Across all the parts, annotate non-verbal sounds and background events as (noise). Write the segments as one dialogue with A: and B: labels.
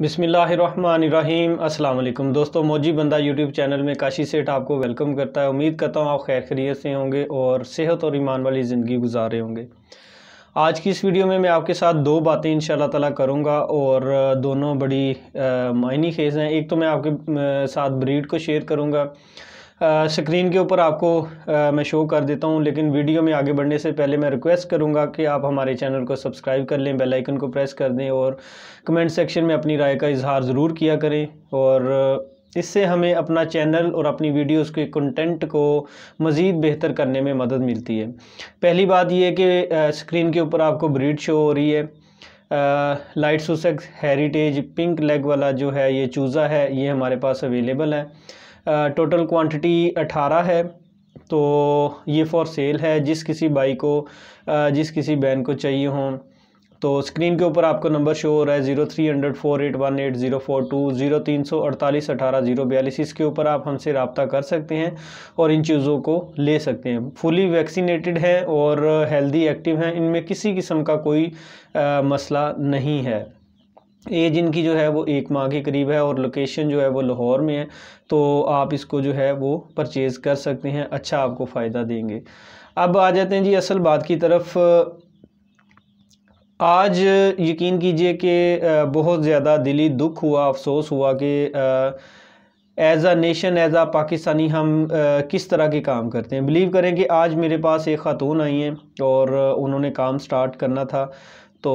A: बिसमीम् अल्लाम दोस्तों मोजी बंदा यूट्यूब चैनल में काशी सेठ आपको वेलकम करता है उम्मीद करता हूँ आप खैर खरीत से होंगे और सेहत और ईमान वाली ज़िंदगी गुजार रहे होंगे आज की इस वीडियो में मैं आपके साथ दो बातें इन ताला करूँगा और दोनों बड़ी मायनी खेज हैं एक तो मैं आपके साथ ब्रीड को शेयर करूँगा स्क्रीन के ऊपर आपको आ, मैं शो कर देता हूँ लेकिन वीडियो में आगे बढ़ने से पहले मैं रिक्वेस्ट करूँगा कि आप हमारे चैनल को सब्सक्राइब कर लें बेल आइकन को प्रेस कर दें और कमेंट सेक्शन में अपनी राय का इजहार ज़रूर किया करें और इससे हमें अपना चैनल और अपनी वीडियोस के कंटेंट को मज़ीद बेहतर करने में मदद मिलती है पहली बात यह कि स्क्रीन के ऊपर आपको ब्रीड शो हो रही है light Sussex heritage pink leg वाला जो है ये चूज़ा है ये हमारे पास अवेलेबल है टोटल क्वांटिटी अठारह है तो ये फॉर सेल है जिस किसी बाई को जिस किसी बहन को चाहिए हो तो स्क्रीन के ऊपर आपको नंबर शो हो रहा है zero three hundred four eight one eight zero four two zero तीन सौ अड़तालीस अठारह ज़ीरो बयालीस इसके ऊपर आप हमसे रबता कर सकते हैं और इन चीज़ों को ले सकते हैं फुली वैक्सीनेटेड हैं और हेल्दी एक्टिव हैं इनमें किसी किस्म का कोई आ, मसला नहीं है एज इनकी जो है वो एक माह के करीब है और लोकेशन जो है वो लाहौर में है तो आप इसको जो है वो परचेज़ कर सकते हैं अच्छा आपको फ़ायदा देंगे अब आ जाते हैं जी असल बात की तरफ आज यकीन कीजिए कि बहुत ज़्यादा दिली दुख हुआ अफसोस हुआ कि as a nation as a Pakistani हम आ, किस तरह के काम करते हैं बिलीव करें कि आज मेरे पास एक ख़ातून आई हैं और उन्होंने काम स्टार्ट करना था तो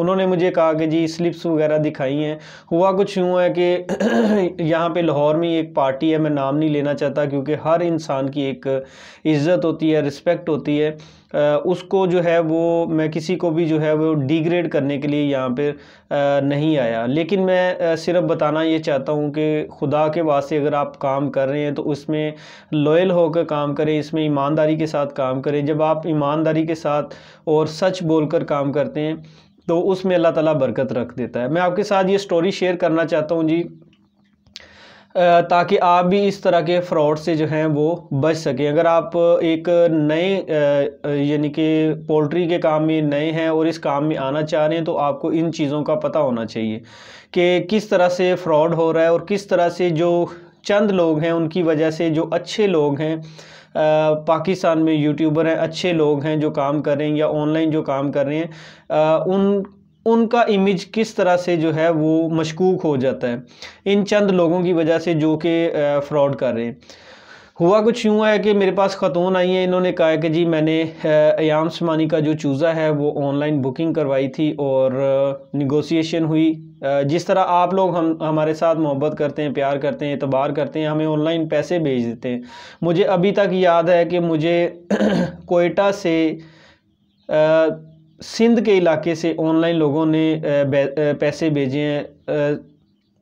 A: उन्होंने मुझे कहा कि जी स्लिप्स वगैरह दिखाई हैं हुआ कुछ यूँ है कि (clears throat) यहाँ पे लाहौर में एक पार्टी है मैं नाम नहीं लेना चाहता क्योंकि हर इंसान की एक इज़्ज़त होती है रिस्पेक्ट होती है उसको जो है वो मैं किसी को भी जो है वो डिग्रेड करने के लिए यहाँ पर नहीं आया लेकिन मैं सिर्फ बताना ये चाहता हूँ कि खुदा के वास्ते अगर आप काम कर रहे हैं तो उसमें लॉयल होकर काम करें इसमें ईमानदारी के साथ काम करें जब आप ईमानदारी के साथ और सच बोलकर काम करते हैं तो उसमें अल्लाह ताला बरकत रख देता है मैं आपके साथ ये स्टोरी शेयर करना चाहता हूँ जी ताकि आप भी इस तरह के फ्रॉड से जो हैं वो बच सकें अगर आप एक नए यानी कि पोल्ट्री के काम में नए हैं और इस काम में आना चाह रहे हैं तो आपको इन चीज़ों का पता होना चाहिए कि किस तरह से फ़्रॉड हो रहा है और किस तरह से जो चंद लोग हैं उनकी वजह से जो अच्छे लोग हैं पाकिस्तान में यूट्यूबर हैं अच्छे लोग हैं जो काम कर रहे हैं या ऑनलाइन जो काम कर रहे हैं उन उनका इमेज किस तरह से जो है वो मशकूक हो जाता है इन चंद लोगों की वजह से जो कि फ्रॉड कर रहे हैं हुआ कुछ यूँ है कि मेरे पास ख़तून आई हैं इन्होंने कहा है कि जी मैंने अयाम समानी का जो चूज़ा है वो ऑनलाइन बुकिंग करवाई थी और निगोसिएशन हुई जिस तरह आप लोग हम हमारे साथ मोहब्बत करते हैं प्यार करते हैं एतबार करते हैं हमें ऑनलाइन पैसे भेज देते हैं मुझे अभी तक याद है कि मुझे (clears throat) कोयटा से सिंध के इलाके से ऑनलाइन लोगों ने पैसे भेजे हैं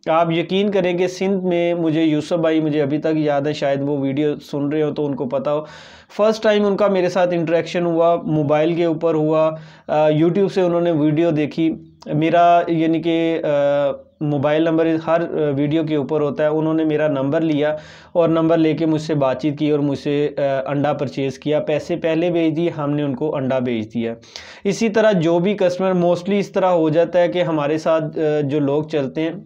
A: तो आप यकीन करें कि सिंध में मुझे यूसुफ भाई मुझे अभी तक याद है शायद वो वीडियो सुन रहे हो तो उनको पता हो फ़र्स्ट टाइम उनका मेरे साथ इंटरेक्शन हुआ मोबाइल के ऊपर हुआ यूट्यूब से उन्होंने वीडियो देखी मेरा यानी कि मोबाइल नंबर हर वीडियो के ऊपर होता है उन्होंने मेरा नंबर लिया और नंबर लेके मुझसे बातचीत की और मुझसे अंडा परचेज़ किया पैसे पहले भेज दिए हमने उनको अंडा भेज दिया इसी तरह जो भी कस्टमर मोस्टली इस तरह हो जाता है कि हमारे साथ जो लोग चलते हैं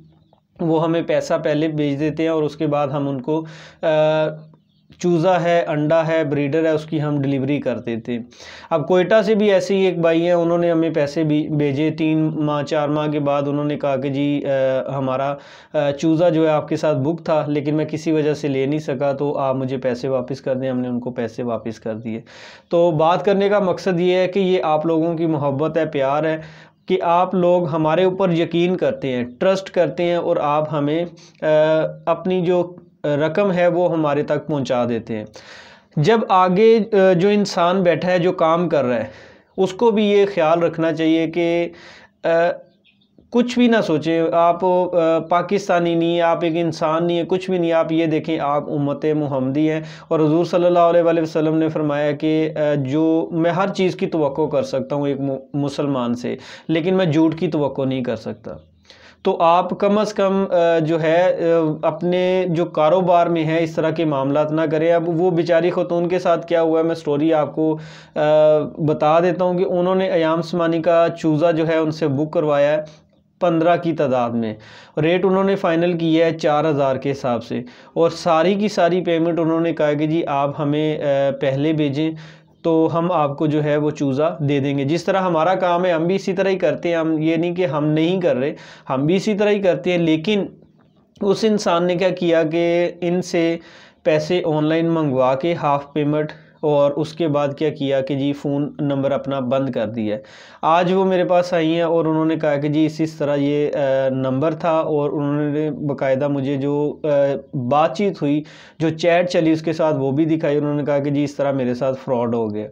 A: वो हमें पैसा पहले भेज देते हैं और उसके बाद हम उनको चूज़ा है अंडा है ब्रीडर है उसकी हम डिलीवरी कर देते अब कोयटा से भी ऐसे ही एक भाई हैं उन्होंने हमें पैसे भी भेजे तीन माह चार माह के बाद उन्होंने कहा कि जी आ, हमारा चूज़ा जो है आपके साथ बुक था लेकिन मैं किसी वजह से ले नहीं सका तो आप मुझे पैसे वापस कर दें हमने उनको पैसे वापस कर दिए तो बात करने का मकसद ये है कि ये आप लोगों की मोहब्बत है प्यार है कि आप लोग हमारे ऊपर यकीन करते हैं ट्रस्ट करते हैं और आप हमें अपनी जो रकम है वो हमारे तक पहुंचा देते हैं जब आगे जो इंसान बैठा है जो काम कर रहा है उसको भी ये ख्याल रखना चाहिए कि कुछ भी ना सोचें आप पाकिस्तानी नहीं आप एक इंसान नहीं है कुछ भी नहीं आप ये देखें आप उम्मत मुहमदी हैं और हजूर सल्ला वसम ने फरमाया कि जो मैं हर चीज़ की तो कर सकता हूँ एक मुसलमान से लेकिन मैं झूठ की तो नहीं कर सकता तो आप कम अज़ कम जो है अपने जो कारोबार में है इस तरह के मामला ना करें अब वो बेचारी ख़तून के साथ क्या हुआ है मैं स्टोरी आपको बता देता हूँ कि उन्होंने अयाम समानी का चूज़ा जो है उनसे बुक करवाया है पंद्रह की तादाद में रेट उन्होंने फ़ाइनल किया है चार हज़ार के हिसाब से और सारी की सारी पेमेंट उन्होंने कहा कि जी आप हमें पहले भेजें तो हम आपको जो है वो चूज़ा दे देंगे जिस तरह हमारा काम है हम भी इसी तरह ही करते हैं हम ये नहीं कि हम नहीं कर रहे हम भी इसी तरह ही करते हैं लेकिन उस इंसान ने क्या किया कि इनसे पैसे ऑनलाइन मंगवा के हाफ़ पेमेंट और उसके बाद क्या किया कि जी फ़ोन नंबर अपना बंद कर दिया आज वो मेरे पास आई हैं और उन्होंने कहा कि जी इस तरह ये नंबर था और उन्होंने बाकायदा मुझे जो बातचीत हुई जो चैट चली उसके साथ वो भी दिखाई उन्होंने कहा कि जी इस तरह मेरे साथ फ़्रॉड हो गया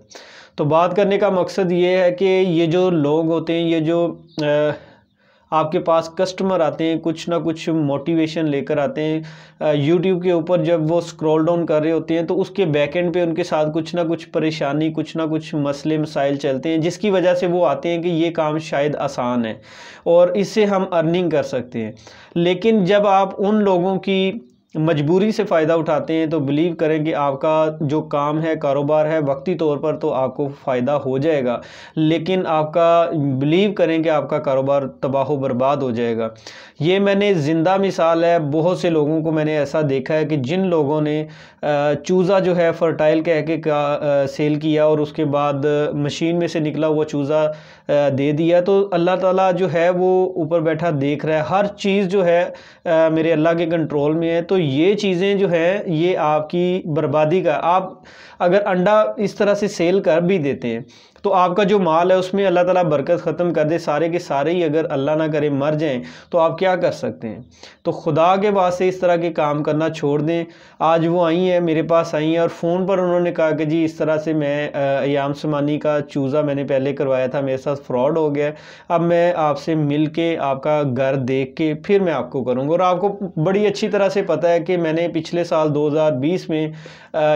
A: तो बात करने का मकसद ये है कि ये जो लोग होते हैं ये जो आपके पास कस्टमर आते हैं कुछ ना कुछ मोटिवेशन लेकर आते हैं यूट्यूब के ऊपर जब वो स्क्रॉल डाउन कर रहे होते हैं तो उसके बैकेंड पे उनके साथ कुछ ना कुछ परेशानी कुछ ना कुछ मसले मसाइल चलते हैं जिसकी वजह से वो आते हैं कि ये काम शायद आसान है और इससे हम अर्निंग कर सकते हैं लेकिन जब आप उन लोगों की मजबूरी से फ़ायदा उठाते हैं तो बिलीव करें कि आपका जो काम है कारोबार है वक्ती तौर पर तो आपको फ़ायदा हो जाएगा लेकिन आपका बिलीव करें कि आपका कारोबार तबाह बर्बाद हो जाएगा ये मैंने ज़िंदा मिसाल है बहुत से लोगों को मैंने ऐसा देखा है कि जिन लोगों ने चूज़ा जो है फ़र्टाइल कह के का सेल किया और उसके बाद मशीन में से निकला हुआ चूज़ा दे दिया तो अल्लाह ताला जो है वो ऊपर बैठा देख रहा है हर चीज़ जो है मेरे अल्लाह के कंट्रोल में है तो ये चीज़ें जो है ये आपकी बर्बादी का आप अगर अंडा इस तरह से सेल कर भी देते हैं तो आपका जो माल है उसमें अल्लाह ताला बरकत ख़त्म कर दे सारे के सारे ही अगर अल्लाह ना करे मर जाएं तो आप क्या कर सकते हैं तो खुदा के से इस तरह के काम करना छोड़ दें आज वो आई हैं मेरे पास आई हैं और फ़ोन पर उन्होंने कहा कि जी इस तरह से मैं याम समानी का चूज़ा मैंने पहले करवाया था मेरे साथ फ़्रॉड हो गया अब मैं आपसे मिल के आपका घर देख के फिर मैं आपको करूँगा और आपको बड़ी अच्छी तरह से पता है कि मैंने पिछले साल बीस में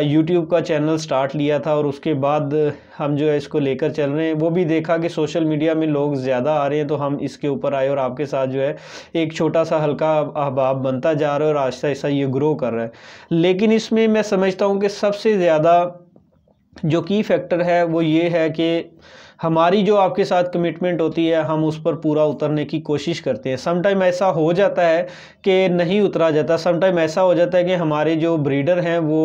A: यूट्यूब का चैनल स्टार्ट लिया था और उसके बाद हम जो है इसको ले लेकर चल रहे हैं वो भी देखा कि सोशल मीडिया में लोग ज़्यादा आ रहे हैं तो हम इसके ऊपर आए और आपके साथ जो है एक छोटा सा हल्का अहबाब बनता जा रहा है और आहिस्ता आहिस्ता ये ग्रो कर रहा है लेकिन इसमें मैं समझता हूँ कि सबसे ज़्यादा जो की फैक्टर है वो ये है कि हमारी जो आपके साथ कमिटमेंट होती है हम उस पर पूरा उतरने की कोशिश करते हैं समटाइम ऐसा हो जाता है कि नहीं उतरा जाता समटाइम ऐसा हो जाता है कि हमारे जो ब्रीडर हैं वो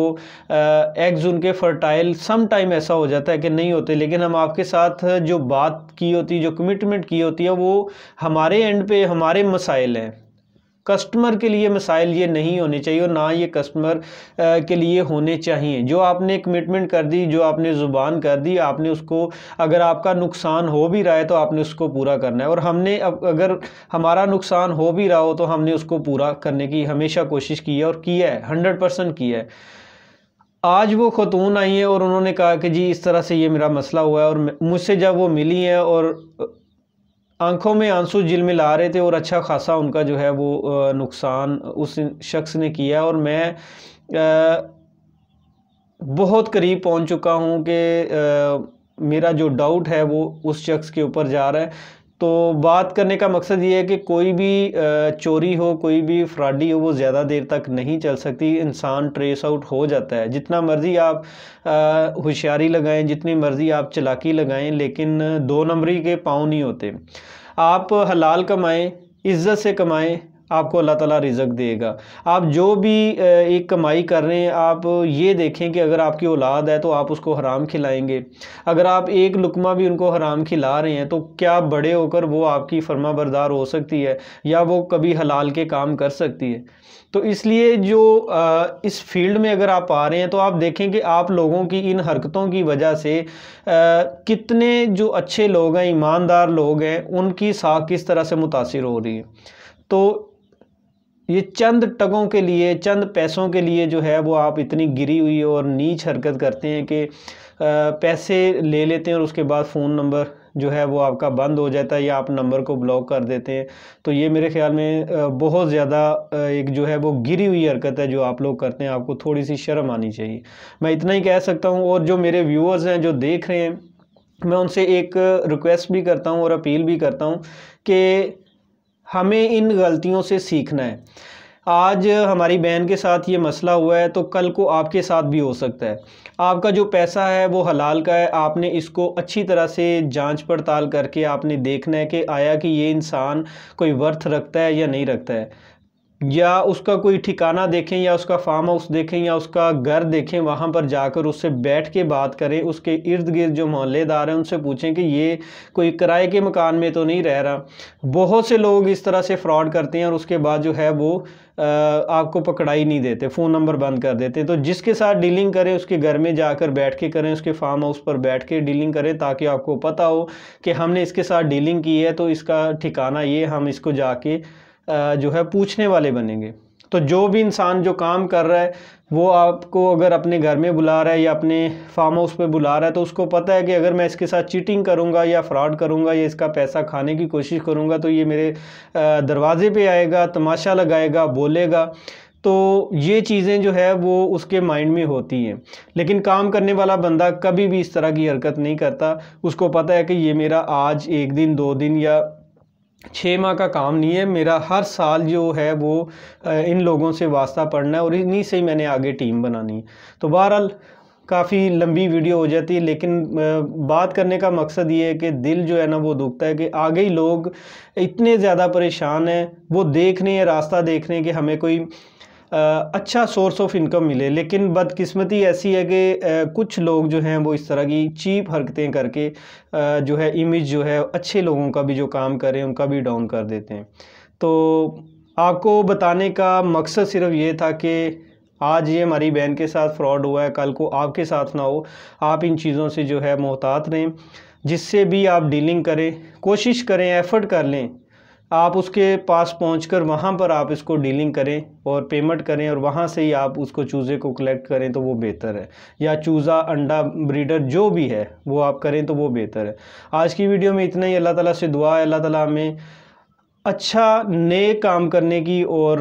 A: एग्ज़ उनके फर्टाइल समटाइम ऐसा हो जाता है कि नहीं होते लेकिन हम आपके साथ जो बात की होती जो कमिटमेंट की होती है वो हमारे एंड पे हमारे मसाइल हैं कस्टमर के लिए मसाइल ये नहीं होने चाहिए और ना ये कस्टमर के लिए होने चाहिए जो आपने कमिटमेंट कर दी जो आपने ज़ुबान कर दी आपने उसको अगर आपका नुकसान हो भी रहा है तो आपने उसको पूरा करना है और हमने अगर हमारा नुकसान हो भी रहा हो तो हमने उसको पूरा करने की हमेशा कोशिश की है और किया है हंड्रेड परसेंट किया है आज वो ख़तून आई हैं और उन्होंने कहा कि जी इस तरह से ये मेरा मसला हुआ है और मुझसे जब वो मिली हैं और आंखों में आंसू झिलमिला रहे थे और अच्छा खासा उनका जो है वो नुकसान उस शख्स ने किया और मैं बहुत करीब पहुंच चुका हूं कि मेरा जो डाउट है वो उस शख्स के ऊपर जा रहा है तो बात करने का मकसद ये है कि कोई भी चोरी हो कोई भी फ्रॉडी हो वो ज़्यादा देर तक नहीं चल सकती इंसान ट्रेस आउट हो जाता है जितना मर्ज़ी आप होशियारी लगाएं जितनी मर्ज़ी आप चलाकी लगाएं लेकिन दो नंबरी के पाँव नहीं होते आप हलाल कमाएं इज़्ज़त से कमाएं आपको अल्लाह ताला रिज़क देगा आप जो भी एक कमाई कर रहे हैं आप ये देखें कि अगर आपकी औलाद है तो आप उसको हराम खिलाएंगे अगर आप एक लुकमा भी उनको हराम खिला रहे हैं तो क्या बड़े होकर वो आपकी फर्मा बरदार हो सकती है या वो कभी हलाल के काम कर सकती है तो इसलिए जो इस फील्ड में अगर आप आ रहे हैं तो आप देखें कि आप लोगों की इन हरकतों की वजह से कितने जो अच्छे लोग हैं ईमानदार लोग हैं उनकी साख किस तरह से मुतासर हो रही है तो ये चंद टगों के लिए चंद पैसों के लिए जो है वो आप इतनी गिरी हुई और नीच हरकत करते हैं कि पैसे ले लेते हैं और उसके बाद फ़ोन नंबर जो है वो आपका बंद हो जाता है या आप नंबर को ब्लॉक कर देते हैं तो ये मेरे ख्याल में बहुत ज़्यादा एक जो है वो गिरी हुई हरकत है जो आप लोग करते हैं आपको थोड़ी सी शर्म आनी चाहिए मैं इतना ही कह सकता हूँ और जो मेरे व्यूअर्स हैं जो देख रहे हैं मैं उनसे एक रिक्वेस्ट भी करता हूँ और अपील भी करता हूँ कि हमें इन गलतियों से सीखना है आज हमारी बहन के साथ ये मसला हुआ है तो कल को आपके साथ भी हो सकता है आपका जो पैसा है वो हलाल का है आपने इसको अच्छी तरह से जांच पड़ताल करके आपने देखना है कि आया कि ये इंसान कोई वर्थ रखता है या नहीं रखता है या उसका कोई ठिकाना देखें या उसका फार्म हाउस देखें या उसका घर देखें वहाँ पर जाकर उससे बैठ के बात करें उसके इर्द गिर्द जो मोहल्लेदार हैं उनसे पूछें कि ये कोई किराए के मकान में तो नहीं रह रहा बहुत से लोग इस तरह से फ्रॉड करते हैं और उसके बाद जो है वो आपको पकड़ाई नहीं देते फ़ोन नंबर बंद कर देते तो जिसके साथ डीलिंग करें उसके घर में जाकर बैठ के करें उसके फार्म हाउस पर बैठ के डीलिंग करें ताकि आपको पता हो कि हमने इसके साथ डीलिंग की है तो इसका ठिकाना ये हम इसको जाके जो है पूछने वाले बनेंगे तो जो भी इंसान जो काम कर रहा है वो आपको अगर अपने घर में बुला रहा है या अपने फार्म हाउस पे बुला रहा है तो उसको पता है कि अगर मैं इसके साथ चीटिंग करूँगा या फ्रॉड करूँगा या इसका पैसा खाने की कोशिश करूँगा तो ये मेरे दरवाजे पे आएगा तमाशा लगाएगा बोलेगा तो ये चीज़ें जो है वो उसके माइंड में होती हैं लेकिन काम करने वाला बंदा कभी भी इस तरह की हरकत नहीं करता उसको पता है कि ये मेरा आज एक दिन दो दिन या छः माह का काम नहीं है मेरा हर साल जो है वो इन लोगों से वास्ता पड़ना है और इन्हीं से ही मैंने आगे टीम बनानी है तो बहरहाल काफ़ी लंबी वीडियो हो जाती है लेकिन बात करने का मकसद ये है कि दिल जो है ना वो दुखता है कि आगे ही लोग इतने ज़्यादा परेशान हैं वो देख रहे हैं रास्ता देख रहे हैं कि हमें कोई अच्छा सोर्स ऑफ इनकम मिले लेकिन बदकिस्मती ऐसी है कि कुछ लोग जो हैं वो इस तरह की चीप हरकतें करके जो है इमेज जो है अच्छे लोगों का भी जो काम कर रहे हैं उनका भी डाउन कर देते हैं तो आपको बताने का मकसद सिर्फ ये था कि आज ये हमारी बहन के साथ फ्रॉड हुआ है कल को आपके साथ ना हो आप इन चीज़ों से जो है मोहतात रहें जिससे भी आप डीलिंग करें कोशिश करें एफ़र्ट कर लें आप उसके पास पहुंचकर वहाँ पर आप इसको डीलिंग करें और पेमेंट करें और वहाँ से ही आप उसको चूज़े को कलेक्ट करें तो वो बेहतर है या चूज़ा अंडा ब्रीडर जो भी है वो आप करें तो वो बेहतर है आज की वीडियो में इतना ही अल्लाह ताला से दुआ है अल्लाह ताला हमें अच्छा नए काम करने की और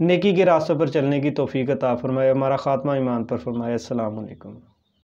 A: नेकी के रास्ते पर चलने की तोफ़ी का ता फरमाए हमारा ख़ात्मा ईमान पर फरमाए अल्लाम